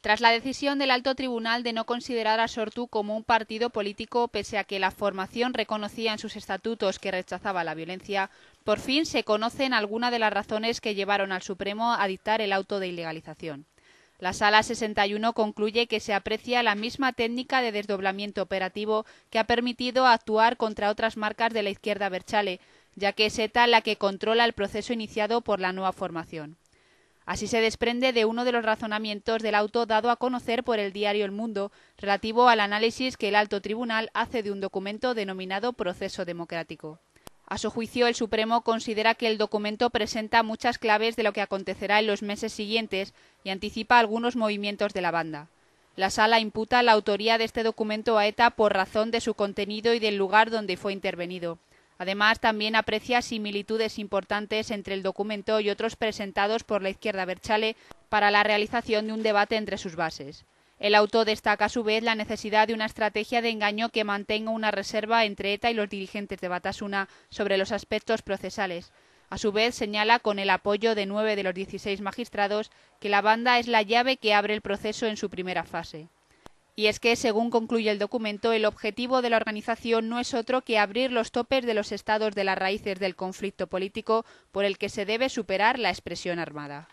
tras la decisión del alto tribunal de no considerar a Sortu como un partido político pese a que la formación reconocía en sus estatutos que rechazaba la violencia, por fin se conocen algunas de las razones que llevaron al Supremo a dictar el auto de ilegalización. La sala 61 concluye que se aprecia la misma técnica de desdoblamiento operativo que ha permitido actuar contra otras marcas de la izquierda Berchale, ya que es ETA la que controla el proceso iniciado por la nueva formación. Así se desprende de uno de los razonamientos del auto dado a conocer por el diario El Mundo, relativo al análisis que el alto tribunal hace de un documento denominado proceso democrático. A su juicio, el Supremo considera que el documento presenta muchas claves de lo que acontecerá en los meses siguientes y anticipa algunos movimientos de la banda. La sala imputa la autoría de este documento a ETA por razón de su contenido y del lugar donde fue intervenido. Además, también aprecia similitudes importantes entre el documento y otros presentados por la izquierda Berchale para la realización de un debate entre sus bases. El autor destaca a su vez la necesidad de una estrategia de engaño que mantenga una reserva entre ETA y los dirigentes de Batasuna sobre los aspectos procesales. A su vez, señala con el apoyo de nueve de los dieciséis magistrados que la banda es la llave que abre el proceso en su primera fase. Y es que, según concluye el documento, el objetivo de la organización no es otro que abrir los topes de los estados de las raíces del conflicto político por el que se debe superar la expresión armada.